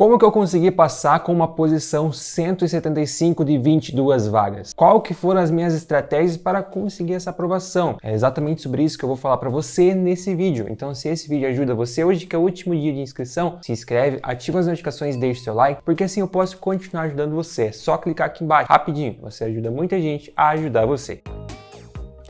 Como que eu consegui passar com uma posição 175 de 22 vagas? Qual que foram as minhas estratégias para conseguir essa aprovação? É exatamente sobre isso que eu vou falar para você nesse vídeo. Então, se esse vídeo ajuda você hoje, que é o último dia de inscrição, se inscreve, ativa as notificações, deixa seu like, porque assim eu posso continuar ajudando você. É só clicar aqui embaixo, rapidinho. Você ajuda muita gente a ajudar você.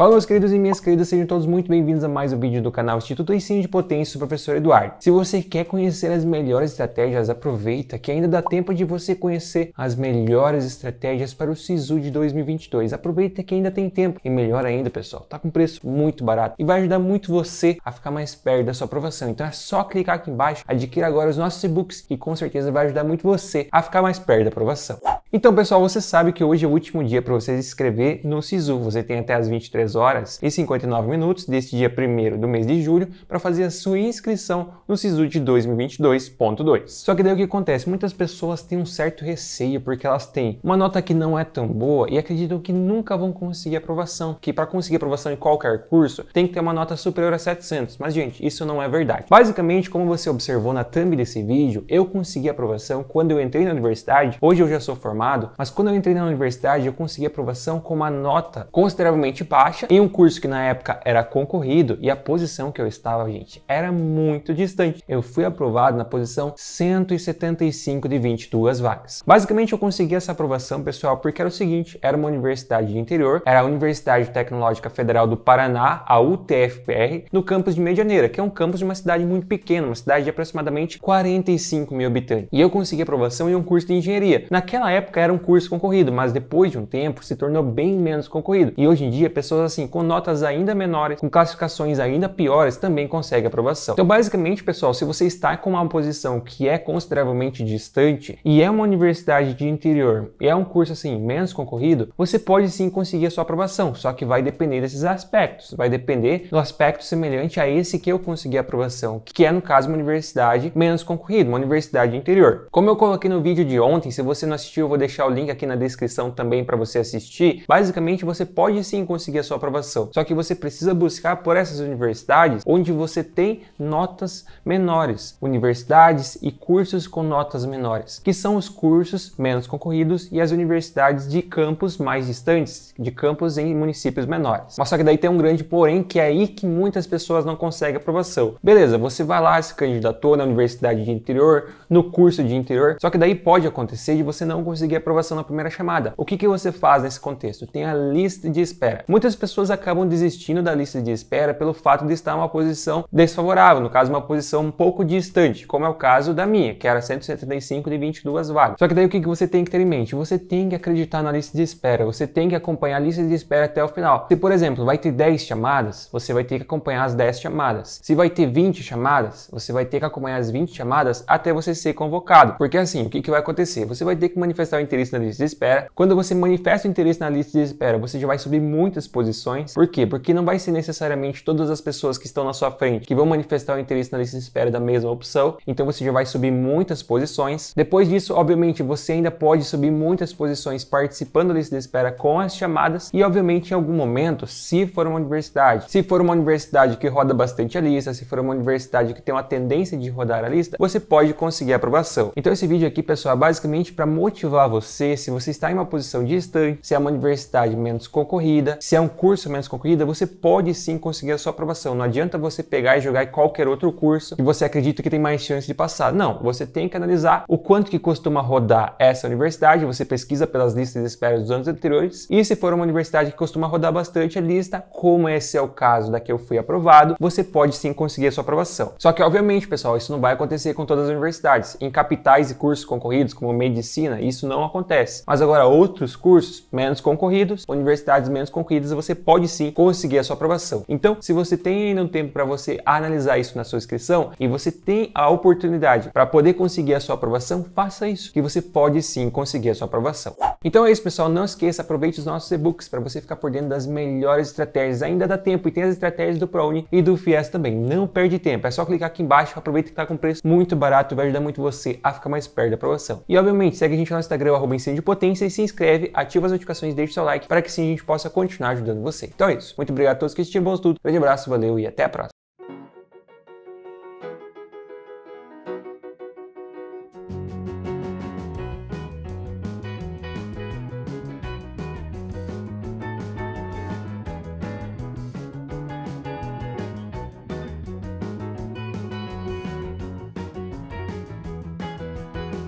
Fala meus queridos e minhas queridas, sejam todos muito bem-vindos a mais um vídeo do canal Instituto Ensino de Potência do Professor Eduardo. Se você quer conhecer as melhores estratégias, aproveita que ainda dá tempo de você conhecer as melhores estratégias para o SISU de 2022. Aproveita que ainda tem tempo e melhor ainda, pessoal, tá com preço muito barato e vai ajudar muito você a ficar mais perto da sua aprovação. Então é só clicar aqui embaixo, adquira agora os nossos e-books e com certeza vai ajudar muito você a ficar mais perto da aprovação. Então, pessoal, você sabe que hoje é o último dia para você se inscrever no SISU. Você tem até as 23 horas e 59 minutos deste dia 1 do mês de julho para fazer a sua inscrição no de 2022.2. Só que daí o que acontece? Muitas pessoas têm um certo receio porque elas têm uma nota que não é tão boa e acreditam que nunca vão conseguir aprovação, que para conseguir aprovação em qualquer curso tem que ter uma nota superior a 700. Mas gente, isso não é verdade. Basicamente, como você observou na thumb desse vídeo, eu consegui aprovação quando eu entrei na universidade. Hoje eu já sou formado, mas quando eu entrei na universidade eu consegui aprovação com uma nota consideravelmente baixa faixa em um curso que na época era concorrido e a posição que eu estava, gente, era muito distante. Eu fui aprovado na posição 175 de 22 vagas. Basicamente, eu consegui essa aprovação, pessoal, porque era o seguinte, era uma universidade de interior, era a Universidade Tecnológica Federal do Paraná, a UTFPR, no campus de Medianeira, que é um campus de uma cidade muito pequena, uma cidade de aproximadamente 45 mil habitantes. E eu consegui aprovação em um curso de engenharia. Naquela época era um curso concorrido, mas depois de um tempo se tornou bem menos concorrido. E hoje em dia, pessoas pessoas assim com notas ainda menores, com classificações ainda piores, também consegue aprovação. Então, basicamente, pessoal, se você está com uma posição que é consideravelmente distante e é uma universidade de interior e é um curso assim menos concorrido, você pode sim conseguir a sua aprovação, só que vai depender desses aspectos, vai depender do aspecto semelhante a esse que eu consegui a aprovação, que é no caso uma universidade menos concorrida, uma universidade interior. Como eu coloquei no vídeo de ontem, se você não assistiu, eu vou deixar o link aqui na descrição também para você assistir. Basicamente, você pode sim conseguir a sua sua aprovação. Só que você precisa buscar por essas universidades onde você tem notas menores, universidades e cursos com notas menores, que são os cursos menos concorridos e as universidades de campos mais distantes, de campos em municípios menores. Mas só que daí tem um grande porém que é aí que muitas pessoas não conseguem aprovação. Beleza, você vai lá se candidatou na universidade de interior, no curso de interior, só que daí pode acontecer de você não conseguir aprovação na primeira chamada. O que que você faz nesse contexto? Tem a lista de espera. Muitas pessoas acabam desistindo da lista de espera pelo fato de estar em uma posição desfavorável, no caso, uma posição um pouco distante, como é o caso da minha, que era 175 de 22 vagas. Só que daí o que você tem que ter em mente? Você tem que acreditar na lista de espera, você tem que acompanhar a lista de espera até o final. Se, por exemplo, vai ter 10 chamadas, você vai ter que acompanhar as 10 chamadas. Se vai ter 20 chamadas, você vai ter que acompanhar as 20 chamadas até você ser convocado. Porque assim, o que, que vai acontecer? Você vai ter que manifestar o interesse na lista de espera. Quando você manifesta o interesse na lista de espera, você já vai subir muitas posições posições. Por quê? Porque não vai ser necessariamente todas as pessoas que estão na sua frente que vão manifestar o interesse na lista de espera da mesma opção, então você já vai subir muitas posições. Depois disso, obviamente, você ainda pode subir muitas posições participando da lista de espera com as chamadas e, obviamente, em algum momento, se for uma universidade, se for uma universidade que roda bastante a lista, se for uma universidade que tem uma tendência de rodar a lista, você pode conseguir aprovação. Então esse vídeo aqui, pessoal, é basicamente para motivar você, se você está em uma posição distante, se é uma universidade menos concorrida, se é um curso menos concorrida, você pode sim conseguir a sua aprovação. Não adianta você pegar e jogar em qualquer outro curso que você acredita que tem mais chance de passar. Não, você tem que analisar o quanto que costuma rodar essa universidade, você pesquisa pelas listas de espera dos anos anteriores, e se for uma universidade que costuma rodar bastante a lista, como esse é o caso da que eu fui aprovado, você pode sim conseguir a sua aprovação. Só que, obviamente, pessoal, isso não vai acontecer com todas as universidades. Em capitais e cursos concorridos, como medicina, isso não acontece. Mas agora, outros cursos menos concorridos, universidades menos concorridas, você você pode sim conseguir a sua aprovação. Então, se você tem ainda um tempo para você analisar isso na sua inscrição e você tem a oportunidade para poder conseguir a sua aprovação, faça isso, que você pode sim conseguir a sua aprovação. Então é isso, pessoal. Não esqueça, aproveite os nossos e-books para você ficar por dentro das melhores estratégias. Ainda dá tempo e tem as estratégias do ProUni e do FIES também. Não perde tempo. É só clicar aqui embaixo. Aproveita que está com preço muito barato. Vai ajudar muito você a ficar mais perto da aprovação. E obviamente, segue a gente no Instagram, arroba de potência e se inscreve, ativa as notificações, deixa o seu like para que sim a gente possa continuar ajudando você. Então é isso. Muito obrigado a todos que assistiram. Bons tudo. Grande abraço, valeu e até a próxima.